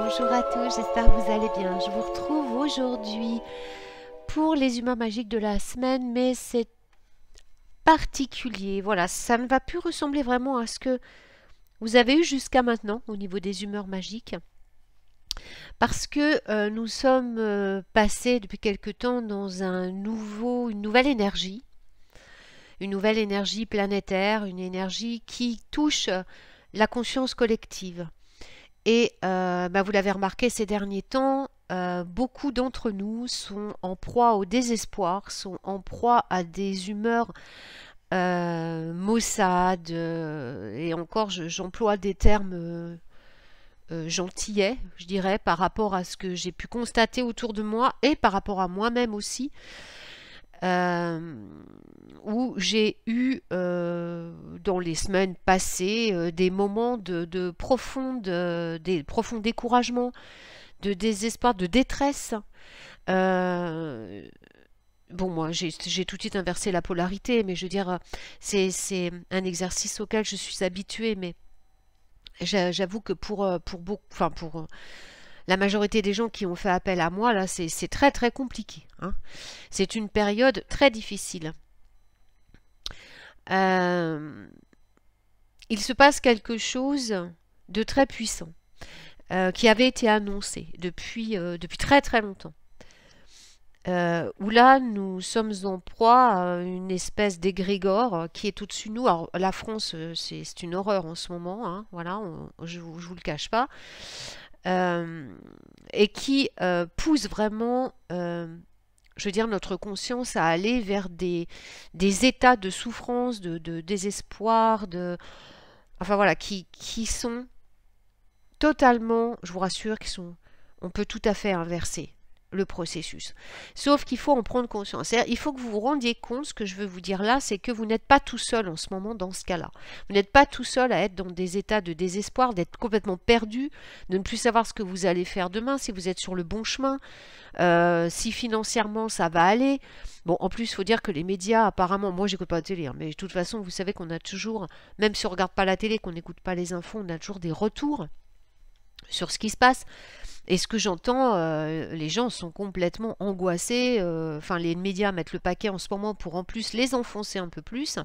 Bonjour à tous, j'espère que vous allez bien. Je vous retrouve aujourd'hui pour les humeurs magiques de la semaine, mais c'est particulier. Voilà, ça ne va plus ressembler vraiment à ce que vous avez eu jusqu'à maintenant au niveau des humeurs magiques. Parce que euh, nous sommes euh, passés depuis quelque temps dans un nouveau, une nouvelle énergie, une nouvelle énergie planétaire, une énergie qui touche la conscience collective. Et euh, bah, vous l'avez remarqué ces derniers temps, euh, beaucoup d'entre nous sont en proie au désespoir, sont en proie à des humeurs euh, maussades, et encore j'emploie des termes gentillets, je dirais, par rapport à ce que j'ai pu constater autour de moi et par rapport à moi-même aussi. Euh, où j'ai eu euh, dans les semaines passées euh, des moments de, des, profond découragement, de désespoir, de détresse. Bon, moi, j'ai tout de suite inversé la polarité, mais je veux dire, c'est un exercice auquel je suis habituée, mais j'avoue que pour, pour beaucoup, enfin, pour la majorité des gens qui ont fait appel à moi, là, c'est très très compliqué. Hein. C'est une période très difficile. Euh, il se passe quelque chose de très puissant euh, qui avait été annoncé depuis, euh, depuis très très longtemps. où là, nous sommes en proie à une espèce d'égrégore qui est au-dessus de nous. Alors, la France, c'est une horreur en ce moment, hein. voilà, je ne vous le cache pas. Euh, et qui euh, pousse vraiment euh, je veux dire, notre conscience à aller vers des, des états de souffrance, de, de, désespoir, de... Enfin voilà, qui, qui sont totalement, je vous rassure, qui sont... On peut tout à fait inverser le processus. Sauf qu'il faut en prendre conscience. Il faut que vous vous rendiez compte, ce que je veux vous dire là, c'est que vous n'êtes pas tout seul en ce moment dans ce cas-là. Vous n'êtes pas tout seul à être dans des états de désespoir, d'être complètement perdu, de ne plus savoir ce que vous allez faire demain, si vous êtes sur le bon chemin, euh, si financièrement ça va aller. Bon, en plus, il faut dire que les médias, apparemment, moi, j'écoute pas la télé, hein, mais de toute façon, vous savez qu'on a toujours, même si on regarde pas la télé, qu'on n'écoute pas les infos, on a toujours des retours sur ce qui se passe. Et ce que j'entends, euh, les gens sont complètement angoissés. Euh, enfin, les médias mettent le paquet en ce moment pour en plus les enfoncer un peu plus.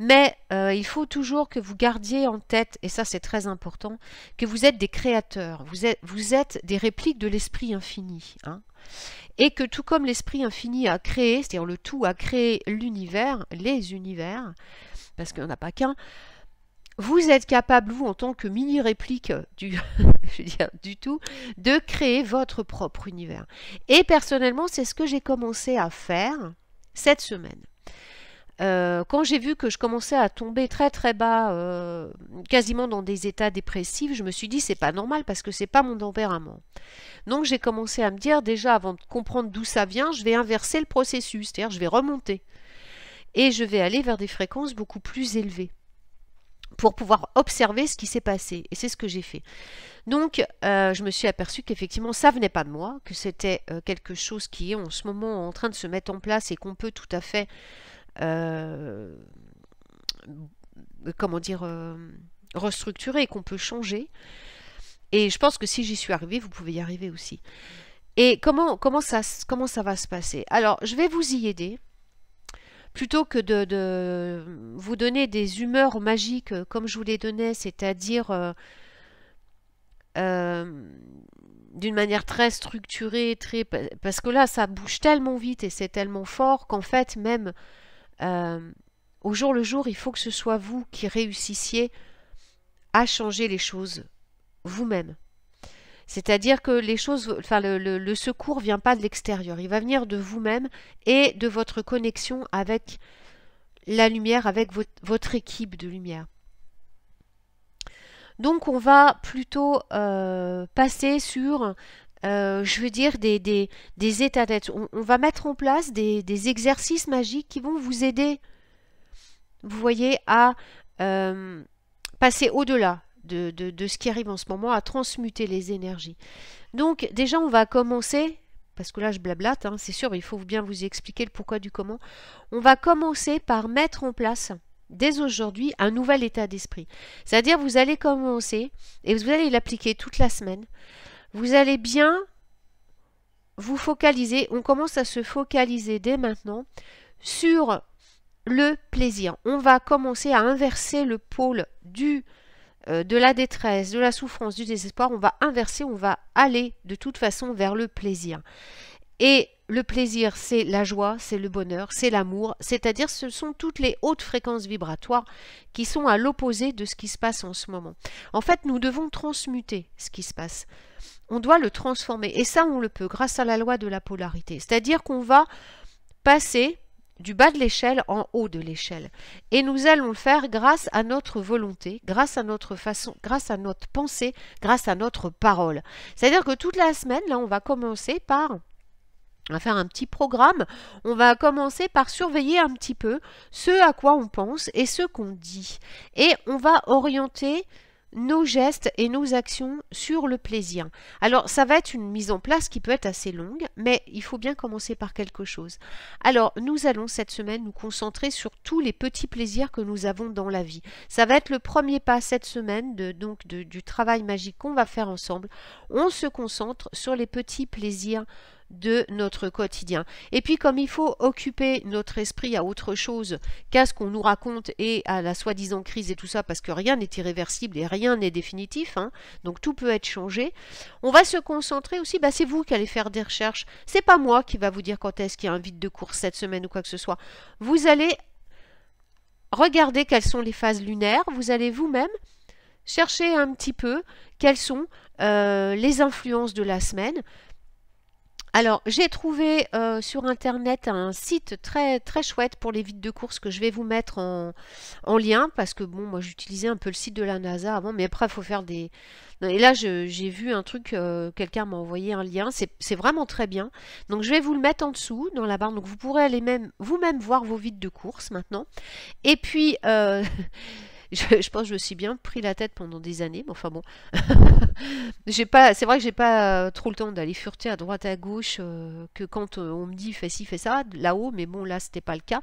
Mais euh, il faut toujours que vous gardiez en tête, et ça c'est très important, que vous êtes des créateurs, vous êtes, vous êtes des répliques de l'esprit infini. Hein et que tout comme l'esprit infini a créé, c'est-à-dire le tout a créé l'univers, les univers, parce qu'on n'a pas qu'un, vous êtes capable, vous, en tant que mini-réplique du, je veux dire, du tout, de créer votre propre univers. Et personnellement, c'est ce que j'ai commencé à faire cette semaine. Euh, quand j'ai vu que je commençais à tomber très très bas, euh, quasiment dans des états dépressifs, je me suis dit c'est pas normal parce que c'est pas mon tempérament. Donc j'ai commencé à me dire déjà avant de comprendre d'où ça vient, je vais inverser le processus, c'est-à-dire je vais remonter et je vais aller vers des fréquences beaucoup plus élevées pour pouvoir observer ce qui s'est passé. Et c'est ce que j'ai fait. Donc, euh, je me suis aperçue qu'effectivement, ça venait pas de moi, que c'était euh, quelque chose qui est en ce moment en train de se mettre en place et qu'on peut tout à fait, euh, comment dire, restructurer et qu'on peut changer. Et je pense que si j'y suis arrivée, vous pouvez y arriver aussi. Et comment, comment, ça, comment ça va se passer Alors, je vais vous y aider plutôt que de, vous donner des humeurs magiques euh, comme je vous les donnais, c'est-à-dire euh, euh, d'une manière très structurée, très parce que là ça bouge tellement vite et c'est tellement fort qu'en fait même au jour le jour, il faut que ce soit vous qui réussissiez à changer les choses vous-même. C'est-à-dire que les choses, enfin, le, secours ne vient pas de l'extérieur, il va venir de vous-même et de votre connexion avec la lumière, avec votre, équipe de lumière. Donc on va plutôt euh, passer sur, euh, je veux dire, des, états d'être. On, va mettre en place des, exercices magiques qui vont vous aider, vous voyez, à euh, passer au-delà de, ce qui arrive en ce moment, à transmuter les énergies. Donc déjà, on va commencer, parce que là je blablate, hein, c'est sûr, il faut bien vous expliquer le pourquoi du comment. On va commencer par mettre en place dès aujourd'hui un nouvel état d'esprit. C'est-à-dire vous allez commencer et vous allez l'appliquer toute la semaine. Vous allez bien vous focaliser, on commence à se focaliser dès maintenant sur le plaisir. On va commencer à inverser le pôle du euh, de la détresse, de la souffrance, du désespoir, on va inverser, on va aller de toute façon vers le plaisir. Et le plaisir, c'est la joie, c'est le bonheur, c'est l'amour, c'est-à-dire ce sont toutes les hautes fréquences vibratoires qui sont à l'opposé de ce qui se passe en ce moment. En fait, nous devons transmuter ce qui se passe. On doit le transformer. Et ça, on le peut grâce à la loi de la polarité. C'est-à-dire qu'on va passer du bas de l'échelle en haut de l'échelle. Et nous allons le faire grâce à notre volonté, grâce à notre façon, grâce à notre pensée, grâce à notre parole. C'est-à-dire que toute la semaine, là, on va commencer par on va faire un petit programme. On va commencer par surveiller un petit peu ce à quoi on pense et ce qu'on dit. Et on va orienter nos gestes et nos actions sur le plaisir. Alors ça va être une mise en place qui peut être assez longue, mais il faut bien commencer par quelque chose. Alors nous allons cette semaine nous concentrer sur tous les petits plaisirs que nous avons dans la vie. Ça va être le premier pas cette semaine de, donc de, du travail magique qu'on va faire ensemble. On se concentre sur les petits plaisirs de notre quotidien. Et puis comme il faut occuper notre esprit à autre chose qu'à ce qu'on nous raconte et à la soi-disant crise et tout ça, parce que rien n'est irréversible et rien n'est définitif, hein, donc tout peut être changé, on va se concentrer aussi, bah, c'est vous qui allez faire des recherches, c'est pas moi qui va vous dire quand est-ce qu'il y a un vide de course cette semaine ou quoi que ce soit. Vous allez regarder quelles sont les phases lunaires, vous allez vous-même chercher un petit peu quelles sont euh, les influences de la semaine alors, j'ai trouvé euh, sur internet un site très très chouette pour les vides de course que je vais vous mettre en, lien parce que bon, moi j'utilisais un peu le site de la NASA avant, mais après il faut faire des. et là, j'ai vu un truc, euh, quelqu'un m'a envoyé un lien, c'est vraiment très bien. Donc, je vais vous le mettre en dessous dans la barre, donc vous pourrez aller même vous-même voir vos vides de course maintenant. Et puis, euh, Je, pense que je me suis bien pris la tête pendant des années, mais enfin bon. j'ai pas, c'est vrai que j'ai pas euh, trop le temps d'aller fureter à droite à gauche euh, que quand euh, on me dit fais ci, fais ça, là-haut, mais bon, là, c'était pas le cas.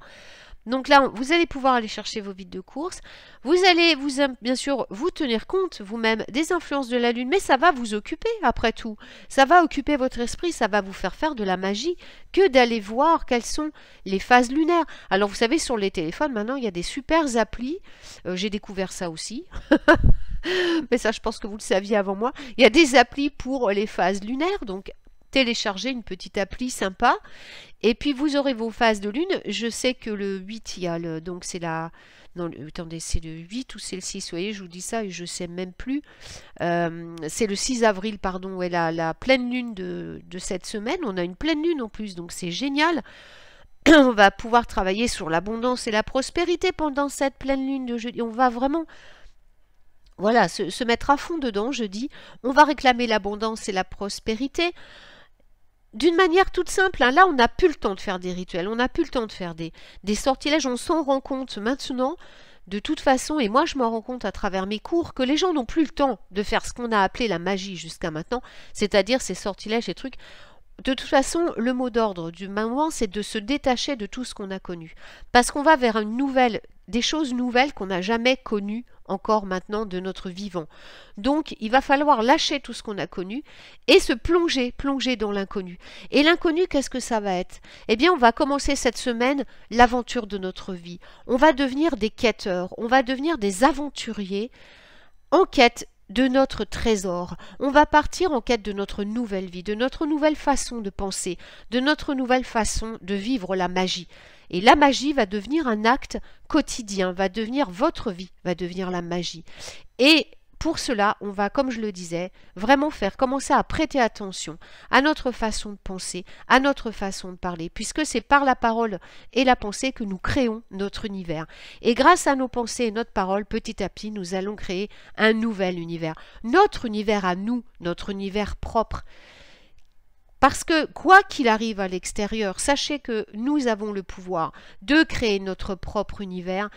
Donc là, vous allez pouvoir aller chercher vos vides de course. Vous allez, vous, bien sûr, vous tenir compte vous-même des influences de la Lune, mais ça va vous occuper après tout. Ça va occuper votre esprit, ça va vous faire faire de la magie que d'aller voir quelles sont les phases lunaires. Alors vous savez, sur les téléphones, maintenant, il y a des super applis. Euh, j'ai découvert ça aussi. mais ça je pense que vous le saviez avant moi, il y a des applis pour les phases lunaires, donc télécharger une petite appli sympa. Et puis vous aurez vos phases de lune. Je sais que le 8, il y a le, donc c'est la... Non, attendez, c'est le 8 ou c'est le 6, vous voyez, je vous dis ça et je ne sais même plus. Euh, c'est le 6 avril, pardon, ouais, la, la pleine lune de, cette semaine. On a une pleine lune en plus, donc c'est génial on va pouvoir travailler sur l'abondance et la prospérité pendant cette pleine lune de jeudi. On va vraiment voilà, se, se mettre à fond dedans jeudi. On va réclamer l'abondance et la prospérité d'une manière toute simple, hein, là on n'a plus le temps de faire des rituels, on n'a plus le temps de faire des, des sortilèges, on s'en rend compte maintenant de toute façon, et moi je m'en rends compte à travers mes cours, que les gens n'ont plus le temps de faire ce qu'on a appelé la magie jusqu'à maintenant, c'est-à-dire ces sortilèges et trucs de toute façon, le mot d'ordre du moment, c'est de se détacher de tout ce qu'on a connu. Parce qu'on va vers une nouvelle, des choses nouvelles qu'on n'a jamais connues encore maintenant de notre vivant. Donc, il va falloir lâcher tout ce qu'on a connu et se plonger, plonger dans l'inconnu. Et l'inconnu, qu'est-ce que ça va être Eh bien, on va commencer cette semaine l'aventure de notre vie. On va devenir des quêteurs, on va devenir des aventuriers en quête de notre trésor. On va partir en quête de notre nouvelle vie, de notre nouvelle façon de penser, de notre nouvelle façon de vivre la magie. Et la magie va devenir un acte quotidien, va devenir votre vie, va devenir la magie. Et pour cela, on va, comme je le disais, vraiment faire commencer à prêter attention à notre façon de penser, à notre façon de parler, puisque c'est par la parole et la pensée que nous créons notre univers. Et grâce à nos pensées et notre parole, petit à petit, nous allons créer un nouvel univers. Notre univers à nous, notre univers propre. Parce que quoi qu'il arrive à l'extérieur, sachez que nous avons le pouvoir de créer notre propre univers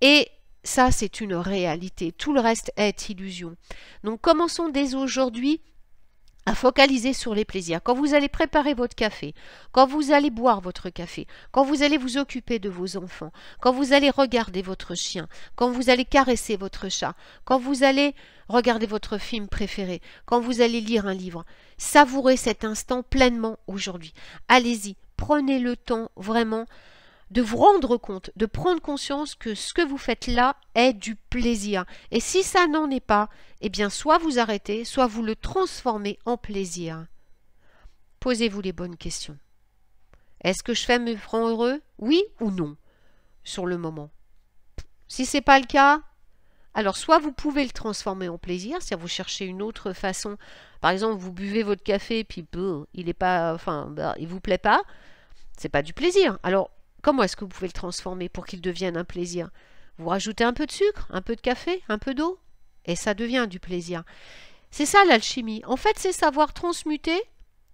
et ça, c'est une réalité. Tout le reste est illusion. Donc commençons dès aujourd'hui à focaliser sur les plaisirs. Quand vous allez préparer votre café, quand vous allez boire votre café, quand vous allez vous occuper de vos enfants, quand vous allez regarder votre chien, quand vous allez caresser votre chat, quand vous allez regarder votre film préféré, quand vous allez lire un livre, savourez cet instant pleinement aujourd'hui. Allez-y, prenez le temps vraiment de vous rendre compte, de prendre conscience que ce que vous faites là est du plaisir. Et si ça n'en est pas, eh bien soit vous arrêtez, soit vous le transformez en plaisir. Posez-vous les bonnes questions. Est-ce que je fais me francs heureux Oui ou non Sur le moment. Si c'est pas le cas, alors soit vous pouvez le transformer en plaisir, cest vous cherchez une autre façon. Par exemple, vous buvez votre café puis il est pas, enfin, bah, il vous plaît pas, c'est pas du plaisir. Alors Comment est-ce que vous pouvez le transformer pour qu'il devienne un plaisir Vous rajoutez un peu de sucre, un peu de café, un peu d'eau, et ça devient du plaisir. C'est ça l'alchimie. En fait, c'est savoir transmuter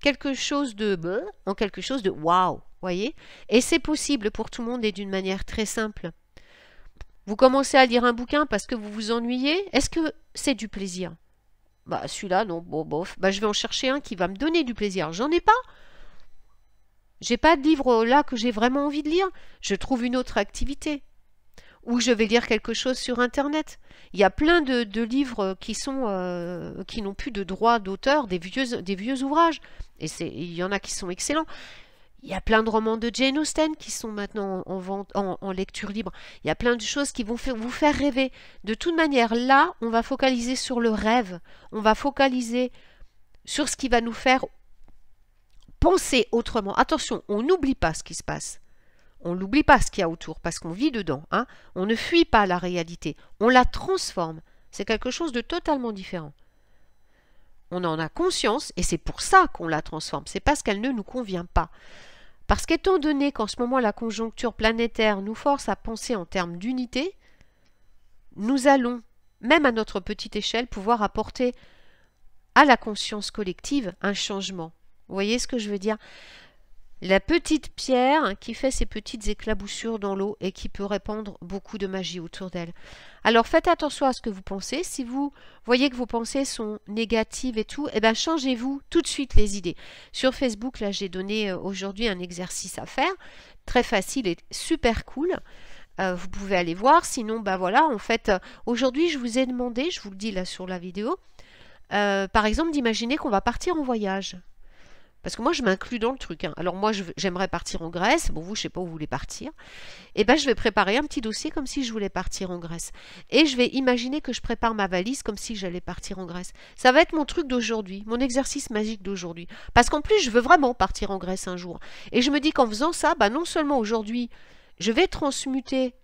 quelque chose de en quelque chose de waouh, voyez Et c'est possible pour tout le monde et d'une manière très simple. Vous commencez à lire un bouquin parce que vous vous ennuyez, est-ce que c'est du plaisir Bah celui-là non, bon bof, bah je vais en chercher un qui va me donner du plaisir. J'en ai pas j'ai pas de livre là que j'ai vraiment envie de lire. Je trouve une autre activité. Ou je vais lire quelque chose sur Internet. Il y a plein de, livres qui sont euh, qui n'ont plus de droit d'auteur, des vieux, des vieux ouvrages. Et il y en a qui sont excellents. Il y a plein de romans de Jane Austen qui sont maintenant en, vente, en, lecture libre. Il y a plein de choses qui vont vous faire rêver. De toute manière, là, on va focaliser sur le rêve. On va focaliser sur ce qui va nous faire penser autrement. Attention, on n'oublie pas ce qui se passe. On n'oublie pas ce qu'il y a autour parce qu'on vit dedans. Hein. On ne fuit pas la réalité. On la transforme. C'est quelque chose de totalement différent. On en a conscience et c'est pour ça qu'on la transforme. C'est parce qu'elle ne nous convient pas. Parce qu'étant donné qu'en ce moment la conjoncture planétaire nous force à penser en termes d'unité, nous allons, même à notre petite échelle, pouvoir apporter à la conscience collective un changement. Vous voyez ce que je veux dire La petite pierre qui fait ses petites éclaboussures dans l'eau et qui peut répandre beaucoup de magie autour d'elle. Alors faites attention à ce que vous pensez. Si vous voyez que vos pensées sont négatives et tout, eh bien changez-vous tout de suite les idées. Sur Facebook, là j'ai donné euh, aujourd'hui un exercice à faire, très facile et super cool. Euh, vous pouvez aller voir. Sinon, bah voilà, en fait, euh, aujourd'hui, je vous ai demandé, je vous le dis là sur la vidéo, par exemple, d'imaginer qu'on va partir en voyage. Parce que moi, je m'inclus dans le truc. Hein. Alors moi, j'aimerais partir en Grèce. Bon, vous, je sais pas où vous voulez partir. Et eh ben, je vais préparer un petit dossier comme si je voulais partir en Grèce. Et je vais imaginer que je prépare ma valise comme si j'allais partir en Grèce. Ça va être mon truc d'aujourd'hui, mon exercice magique d'aujourd'hui. Parce qu'en plus, je veux vraiment partir en Grèce un jour. Et je me dis qu'en faisant ça, bah, non seulement aujourd'hui, je vais transmuter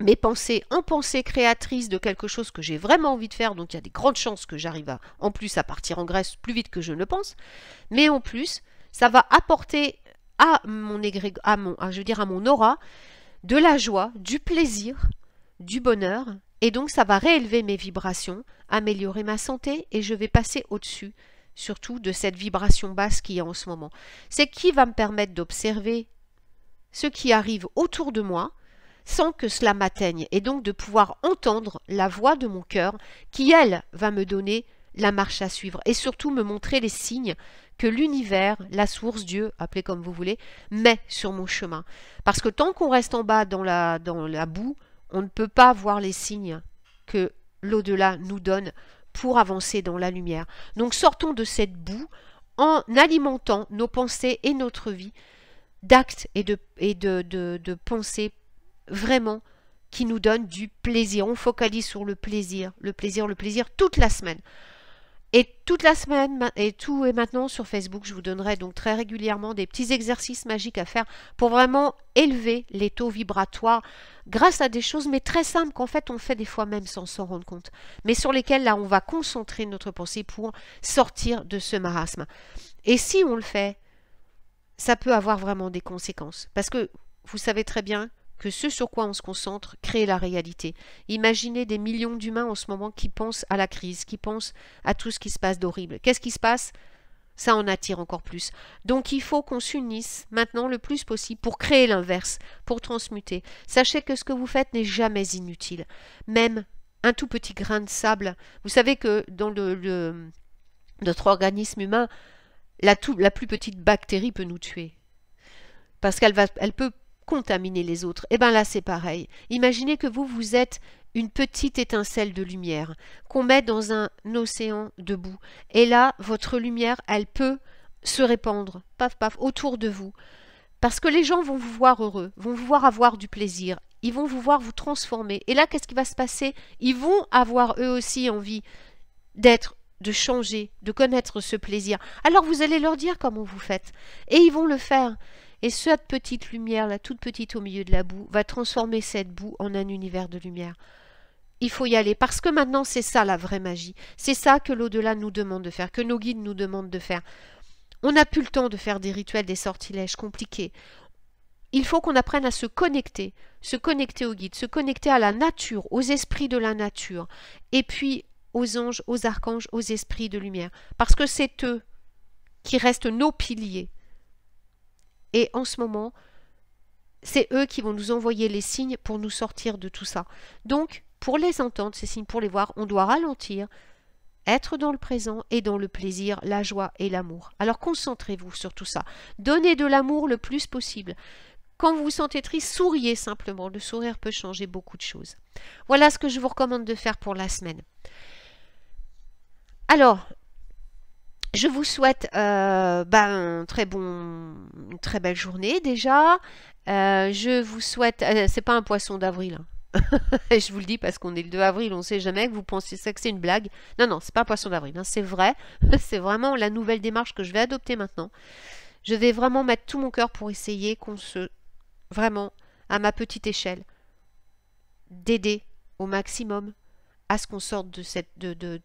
mes pensées en pensée créatrice de quelque chose que j'ai vraiment envie de faire, donc il y a des grandes chances que j'arrive en plus à partir en Grèce plus vite que je ne pense, mais en plus, ça va apporter à mon, à mon, je veux dire, à mon aura de la joie, du plaisir, du bonheur, et donc ça va réélever mes vibrations, améliorer ma santé, et je vais passer au-dessus, surtout de cette vibration basse qu'il y a en ce moment. C'est qui va me permettre d'observer ce qui arrive autour de moi, sans que cela m'atteigne, et donc de pouvoir entendre la voix de mon cœur qui, elle, va me donner la marche à suivre, et surtout me montrer les signes que l'univers, la source, Dieu, appelez comme vous voulez, met sur mon chemin. Parce que tant qu'on reste en bas dans la, dans la boue, on ne peut pas voir les signes que l'au-delà nous donne pour avancer dans la lumière. Donc sortons de cette boue en alimentant nos pensées et notre vie d'actes et de, et de, de pensées vraiment qui nous donne du plaisir. On focalise sur le plaisir, le plaisir, le plaisir toute la semaine. Et toute la semaine, et tout est maintenant sur Facebook, je vous donnerai donc très régulièrement des petits exercices magiques à faire pour vraiment élever les taux vibratoires grâce à des choses, mais très simples qu'en fait on fait des fois même sans s'en rendre compte, mais sur lesquelles là on va concentrer notre pensée pour sortir de ce marasme. Et si on le fait, ça peut avoir vraiment des conséquences. Parce que vous savez très bien que ce sur quoi on se concentre crée la réalité. Imaginez des millions d'humains en ce moment qui pensent à la crise, qui pensent à tout ce qui se passe d'horrible. Qu'est-ce qui se passe ça en attire encore plus. Donc il faut qu'on s'unisse maintenant le plus possible pour créer l'inverse, pour transmuter. Sachez que ce que vous faites n'est jamais inutile. Même un tout petit grain de sable. Vous savez que dans le, notre organisme humain, la, plus petite bactérie peut nous tuer. Parce qu'elle elle peut contaminer les autres. Eh bien là, c'est pareil. Imaginez que vous, vous êtes une petite étincelle de lumière qu'on met dans un océan de Et là, votre lumière, elle peut se répandre, paf, paf, autour de vous. Parce que les gens vont vous voir heureux, vont vous voir avoir du plaisir, ils vont vous voir vous transformer. Et là, qu'est-ce qui va se passer Ils vont avoir eux aussi envie d'être de changer, de connaître ce plaisir. Alors vous allez leur dire comment vous faites. Et ils vont le faire. Et cette petite lumière, la toute petite au milieu de la boue, va transformer cette boue en un univers de lumière. Il faut y aller parce que maintenant c'est ça la vraie magie. C'est ça que l'au-delà nous demande de faire, que nos guides nous demandent de faire. On n'a plus le temps de faire des rituels, des sortilèges compliqués. Il faut qu'on apprenne à se connecter, se connecter aux guides, se connecter à la nature, aux esprits de la nature, et puis aux anges, aux archanges, aux esprits de lumière, parce que c'est eux qui restent nos piliers et en ce moment, c'est eux qui vont nous envoyer les signes pour nous sortir de tout ça. Donc, pour les entendre, ces signes, pour les voir, on doit ralentir, être dans le présent et dans le plaisir, la joie et l'amour. Alors concentrez-vous sur tout ça. Donnez de l'amour le plus possible. Quand vous vous sentez triste, souriez simplement. Le sourire peut changer beaucoup de choses. Voilà ce que je vous recommande de faire pour la semaine. Alors, je vous souhaite euh, bah, très bon, une très belle journée déjà. Euh, je vous souhaite, euh, c'est pas un poisson d'avril. Hein. je vous le dis parce qu'on est le 2 avril, on sait jamais que vous pensez ça que c'est une blague. Non, non, c'est pas un poisson d'avril, hein, c'est vrai. c'est vraiment la nouvelle démarche que je vais adopter maintenant. Je vais vraiment mettre tout mon cœur pour essayer qu'on se, vraiment, à ma petite échelle, d'aider au maximum à ce qu'on sorte de, cette, de,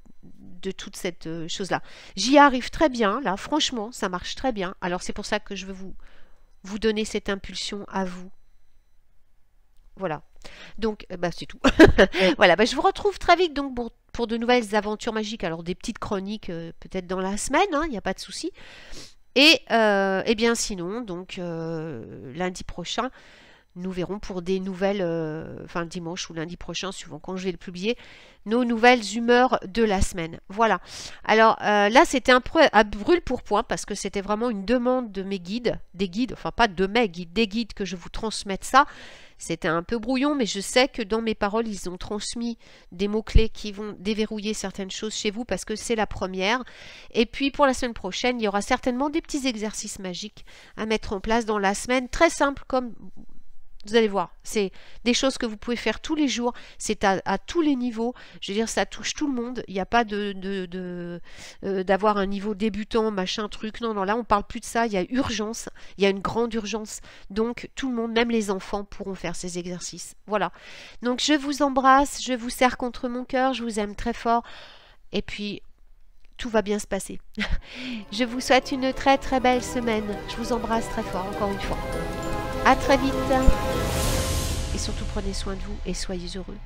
toute cette euh, chose-là. J'y arrive très bien, là, franchement, ça marche très bien. Alors c'est pour ça que je veux vous, vous donner cette impulsion à vous. Voilà. Donc, euh, bah, c'est tout. Euh. voilà, bah, je vous retrouve très vite donc pour, pour, de nouvelles aventures magiques. Alors, des petites chroniques peut-être dans la semaine, hein, il n'y a pas de souci. Et, bien sinon, donc lundi prochain, nous verrons pour des nouvelles, euh, enfin dimanche ou lundi prochain, suivant quand je vais le publier, nos nouvelles humeurs de la semaine. Voilà. Alors euh, là, c'était un peu à brûle pour point parce que c'était vraiment une demande de mes guides, des guides, enfin pas de mes guides, des guides que je vous transmette ça. C'était un peu brouillon, mais je sais que dans mes paroles, ils ont transmis des mots-clés qui vont déverrouiller certaines choses chez vous parce que c'est la première. Et puis pour la semaine prochaine, il y aura certainement des petits exercices magiques à mettre en place dans la semaine, très simple comme vous allez voir, c'est des choses que vous pouvez faire tous les jours, c'est à, tous les niveaux, je veux dire ça touche tout le monde, il n'y a pas de euh, d'avoir un niveau débutant, machin, truc, non, non, là on parle plus de ça, il y a urgence, il y a une grande urgence, donc tout le monde, même les enfants pourront faire ces exercices, voilà. Donc je vous embrasse, je vous serre contre mon cœur, je vous aime très fort, et puis tout va bien se passer. je vous souhaite une très très belle semaine, je vous embrasse très fort encore une fois. A très vite. Et surtout prenez soin de vous et soyez heureux.